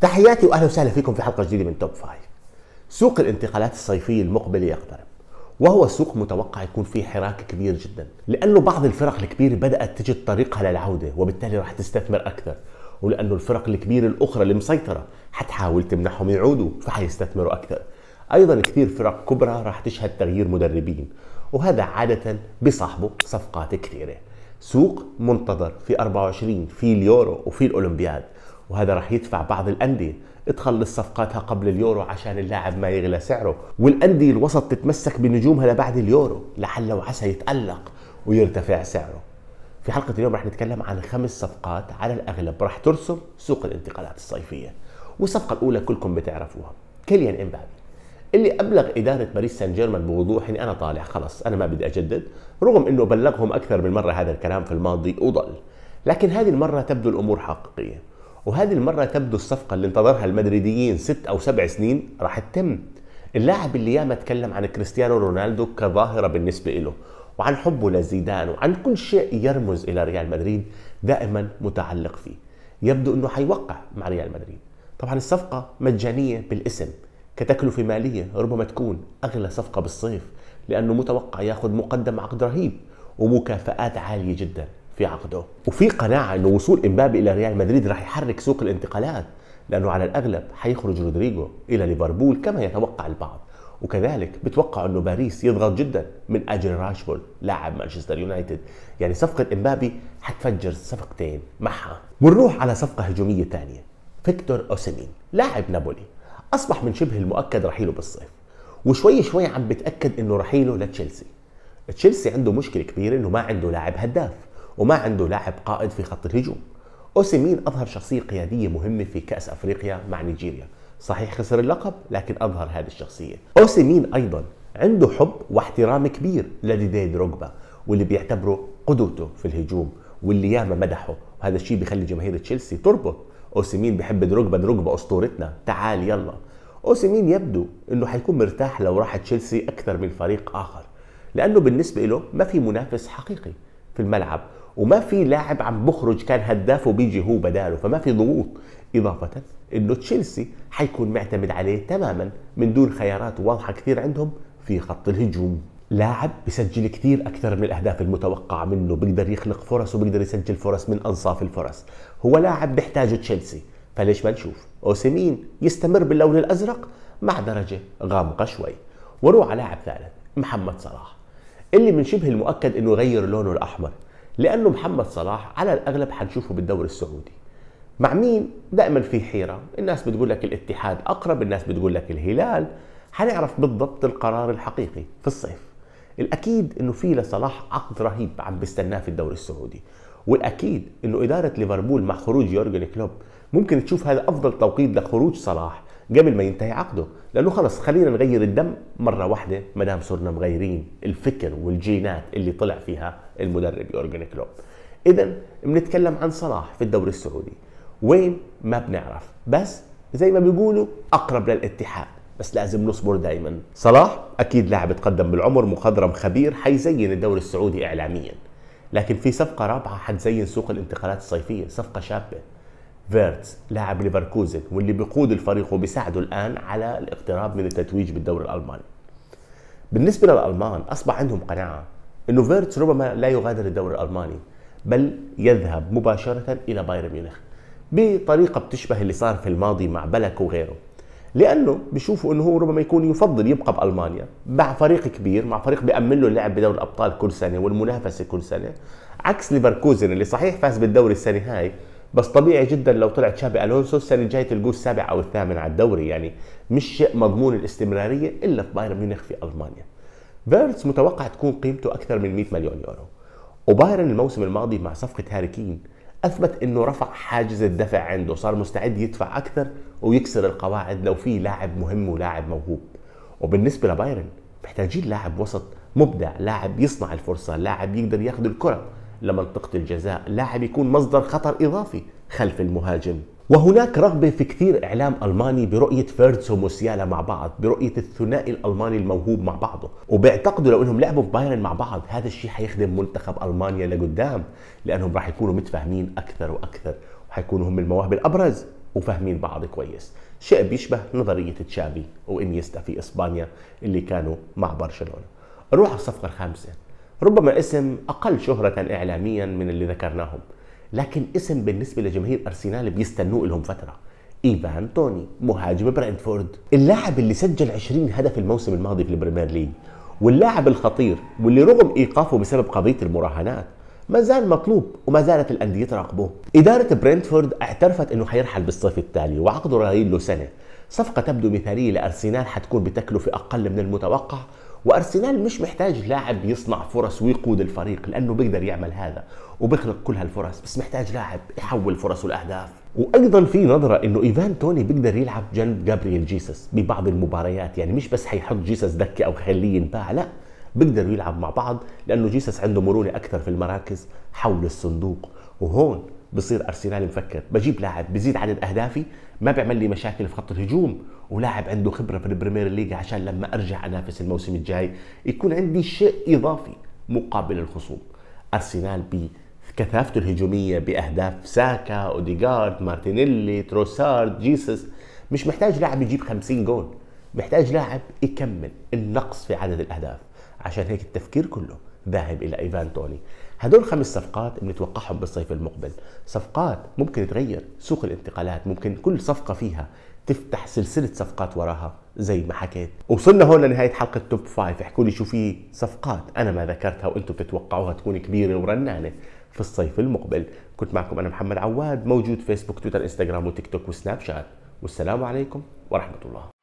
تحياتي واهلا وسهلا فيكم في حلقه جديده من توب فايف سوق الانتقالات الصيفيه المقبله يقترب وهو سوق متوقع يكون فيه حراك كبير جدا لانه بعض الفرق الكبيره بدات تجد طريقها للعوده وبالتالي راح تستثمر اكثر ولانه الفرق الكبيره الاخرى اللي مسيطره حتحاول تمنحهم يعودوا فحيستثمروا اكثر ايضا كثير فرق كبرى راح تشهد تغيير مدربين وهذا عاده بصاحبه صفقات كثيره سوق منتظر في 24 في اليورو وفي الاولمبياد وهذا راح يدفع بعض الانديه تخلص صفقاتها قبل اليورو عشان اللاعب ما يغلى سعره والانديه الوسط تتمسك بنجومها لبعد اليورو لعل وعسى يتالق ويرتفع سعره في حلقة اليوم راح نتكلم عن خمس صفقات على الأغلب راح ترسم سوق الانتقالات الصيفية والصفقة الأولى كلكم بتعرفوها كيليان إمبابي اللي ابلغ اداره باريس سان جيرمان بوضوح اني انا طالع خلص انا ما بدي اجدد رغم انه بلغهم اكثر من مره هذا الكلام في الماضي وضل لكن هذه المره تبدو الامور حقيقيه وهذه المره تبدو الصفقه اللي انتظرها المدريديين ست او سبع سنين راح تتم اللاعب اللي ياما تكلم عن كريستيانو رونالدو كظاهره بالنسبه له وعن حبه لزيدان وعن كل شيء يرمز الى ريال مدريد دائما متعلق فيه يبدو انه حيوقع مع ريال مدريد طبعا الصفقه مجانيه بالاسم كتكلفة مالية ربما تكون أغلى صفقة بالصيف لأنه متوقع ياخذ مقدم عقد رهيب ومكافآت عالية جدا في عقده وفي قناعة أنه وصول إمبابي إلى ريال مدريد راح يحرك سوق الانتقالات لأنه على الأغلب حيخرج رودريجو إلى ليفربول كما يتوقع البعض وكذلك بتوقع انه باريس يضغط جدا من اجل راشفورد لاعب مانشستر يونايتد يعني صفقه امبابي حتفجر صفقتين معها ونروح على صفقه هجوميه ثانيه فيكتور اوسيمين لاعب نابولي أصبح من شبه المؤكد رحيله بالصيف وشوي شوي عم بتأكد إنه رحيله لتشيلسي تشيلسي عنده مشكلة كبيرة إنه ما عنده لاعب هداف وما عنده لاعب قائد في خط الهجوم أوسيمين أظهر شخصية قيادية مهمة في كأس أفريقيا مع نيجيريا صحيح خسر اللقب لكن أظهر هذه الشخصية أوسيمين أيضا عنده حب واحترام كبير لديدي روجبا واللي بيعتبره قدوته في الهجوم واللي ياما مدحه وهذا الشيء بيخلي جماهير تشيلسي تربط اوسيمين بيحب دروجبا دروجبا اسطورتنا تعال يلا اوسيمين يبدو انه حيكون مرتاح لو راح تشيلسي اكثر من فريق اخر لانه بالنسبه له ما في منافس حقيقي في الملعب وما في لاعب عم بخرج كان هدافه بيجي هو بداله فما في ضغوط إضافة إنه تشيلسي حيكون معتمد عليه تماما من دون خيارات واضحة كثير عندهم في خط الهجوم لاعب بسجل كثير اكثر من الاهداف المتوقعه منه بيقدر يخلق فرص وبيقدر يسجل فرص من انصاف الفرص هو لاعب بيحتاجه تشيلسي فليش ما نشوف اوسيمين يستمر باللون الازرق مع درجه غامقه شوي وروح على لاعب ثالث محمد صلاح اللي من شبه المؤكد انه يغير لونه الاحمر لانه محمد صلاح على الاغلب حنشوفه بالدوري السعودي مع مين دائما في حيره الناس بتقول لك الاتحاد اقرب الناس بتقول لك الهلال حنعرف بالضبط القرار الحقيقي في الصيف الاكيد انه في لصلاح عقد رهيب عم بيستناه في الدوري السعودي والاكيد انه اداره ليفربول مع خروج يورجن كلوب ممكن تشوف هذا افضل توقيت لخروج صلاح قبل ما ينتهي عقده لانه خلص خلينا نغير الدم مره واحده ما دام صرنا مغيرين الفكر والجينات اللي طلع فيها المدرب يورجن كلوب اذا بنتكلم عن صلاح في الدوري السعودي وين ما بنعرف بس زي ما بيقولوا اقرب للاتحاد بس لازم نصبر دائما صلاح اكيد لاعب تقدم بالعمر مخضرم خبير حيزين الدوري السعودي اعلاميا لكن في صفقه رابعه حتزين سوق الانتقالات الصيفيه صفقه شابه فيرتس لاعب ليفركوزن واللي بيقود الفريق وبيساعده الان على الاقتراب من التتويج بالدوري الالماني بالنسبه للالمان اصبح عندهم قناعه انه فيرتس ربما لا يغادر الدوري الالماني بل يذهب مباشره الى بايرن ميونخ بطريقه بتشبه اللي صار في الماضي مع بلك وغيره لانه بيشوفوا انه هو ربما يكون يفضل يبقى بالمانيا مع فريق كبير مع فريق بيامن له اللعب بدوري الابطال كل سنه والمنافسه كل سنه عكس ليفركوزن اللي صحيح فاز بالدوري السنه هاي بس طبيعي جدا لو طلع تشابي الونسو السنه الجايه تلقوه السابع او الثامن على الدوري يعني مش شيء مضمون الاستمراريه الا في بايرن ميونخ في المانيا فيرتس متوقع تكون قيمته اكثر من 100 مليون يورو وبايرن الموسم الماضي مع صفقه هاري كين اثبت انه رفع حاجز الدفع عنده صار مستعد يدفع اكثر ويكسر القواعد لو في لاعب مهم ولاعب موهوب وبالنسبه لبايرن محتاجين لاعب وسط مبدع لاعب يصنع الفرصه لاعب يقدر ياخذ الكره لمنطقه الجزاء لاعب يكون مصدر خطر اضافي خلف المهاجم وهناك رغبة في كثير إعلام ألماني برؤية فيرتس وموسيالا مع بعض برؤية الثنائي الألماني الموهوب مع بعضه وبيعتقدوا لو أنهم لعبوا في بايرن مع بعض هذا الشيء حيخدم منتخب ألمانيا لقدام لأنهم راح يكونوا متفاهمين أكثر وأكثر وحيكونوا هم المواهب الأبرز وفاهمين بعض كويس شيء بيشبه نظرية تشافي وإنيستا في إسبانيا اللي كانوا مع برشلونة نروح على الصفقة الخامسة ربما اسم أقل شهرة إعلاميا من اللي ذكرناهم لكن اسم بالنسبه لجماهير ارسنال بيستنوه لهم فتره ايفان توني مهاجم برنتفورد اللاعب اللي سجل 20 هدف الموسم الماضي في البريمير ليج واللاعب الخطير واللي رغم ايقافه بسبب قضيه المراهنات ما زال مطلوب وما زالت الانديه تراقبه اداره برنتفورد اعترفت انه حيرحل بالصيف التالي وعقده رهيب له سنه صفقه تبدو مثاليه لارسنال حتكون بتكلفه اقل من المتوقع وارسنال مش محتاج لاعب يصنع فرص ويقود الفريق لانه بيقدر يعمل هذا وبيخلق كل هالفرص بس محتاج لاعب يحول فرص الاهداف وايضا في نظره انه ايفان توني بيقدر يلعب جنب جابرييل جيسس ببعض المباريات يعني مش بس حيحط جيسس دكه او خليه ينباع لا بيقدروا يلعب مع بعض لانه جيسس عنده مرونه اكثر في المراكز حول الصندوق وهون بصير ارسنال مفكر بجيب لاعب بزيد عدد اهدافي ما بيعمل لي مشاكل في خط الهجوم ولاعب عنده خبره في البريمير ليج عشان لما ارجع انافس الموسم الجاي يكون عندي شيء اضافي مقابل الخصوم ارسنال بكثافته كثافته الهجومية بأهداف ساكا، أوديغارد، مارتينيلي، تروسارد، جيسس مش محتاج لاعب يجيب 50 جول محتاج لاعب يكمل النقص في عدد الأهداف عشان هيك التفكير كله ذاهب إلى إيفان توني هدول خمس صفقات بنتوقعهم بالصيف المقبل صفقات ممكن تغير سوق الانتقالات ممكن كل صفقة فيها تفتح سلسلة صفقات وراها زي ما حكيت وصلنا هون لنهاية حلقة توب فايف احكوا لي شو في صفقات أنا ما ذكرتها وأنتم بتتوقعوها تكون كبيرة ورنانة في الصيف المقبل كنت معكم أنا محمد عواد موجود فيسبوك تويتر انستغرام وتيك توك وسناب شات والسلام عليكم ورحمة الله